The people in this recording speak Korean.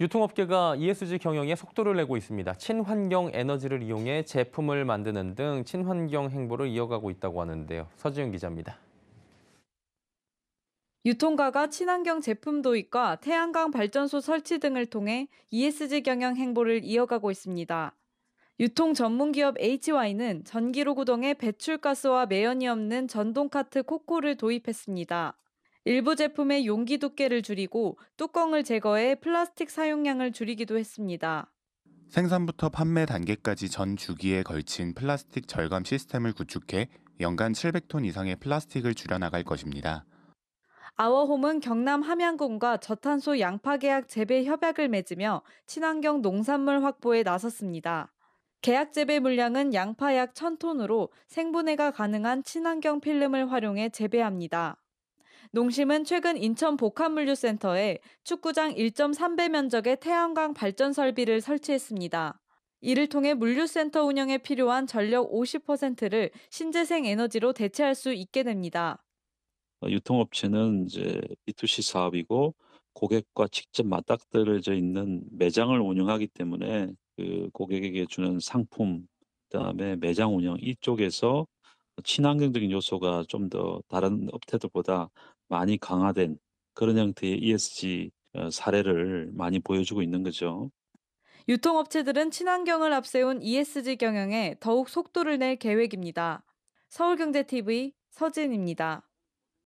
유통업계가 ESG 경영에 속도를 내고 있습니다. 친환경 에너지를 이용해 제품을 만드는 등 친환경 행보를 이어가고 있다고 하는데요. 서지윤 기자입니다. 유통가가 친환경 제품 도입과 태양광 발전소 설치 등을 통해 ESG 경영 행보를 이어가고 있습니다. 유통 전문 기업 HY는 전기로 구동해 배출가스와 매연이 없는 전동 카트 코코를 도입했습니다. 일부 제품의 용기 두께를 줄이고 뚜껑을 제거해 플라스틱 사용량을 줄이기도 했습니다. 생산부터 판매 단계까지 전 주기에 걸친 플라스틱 절감 시스템을 구축해 연간 700톤 이상의 플라스틱을 줄여나갈 것입니다. 아워홈은 경남 함양군과 저탄소 양파 계약 재배 협약을 맺으며 친환경 농산물 확보에 나섰습니다. 계약 재배 물량은 양파 약 1000톤으로 생분해가 가능한 친환경 필름을 활용해 재배합니다. 농심은 최근 인천 복합물류센터에 축구장 1.3배 면적의 태양광 발전 설비를 설치했습니다. 이를 통해 물류센터 운영에 필요한 전력 50%를 신재생 에너지로 대체할 수 있게 됩니다. 어, 유통업체는 이제 B2C 사업이고 고객과 직접 맞닥뜨려져 있는 매장을 운영하기 때문에 그 고객에게 주는 상품 그다음에 매장 운영 이쪽에서 친환경적인 요소가 좀 더 다른 업태들보다 많이 강화된 그런 형태의 ESG 어, 사례를 많이 보여주고 있는 거죠. 유통업체들은 친환경을 앞세운 ESG 경영에 더욱 속도를 낼 계획입니다. 서울경제TV 서진입니다.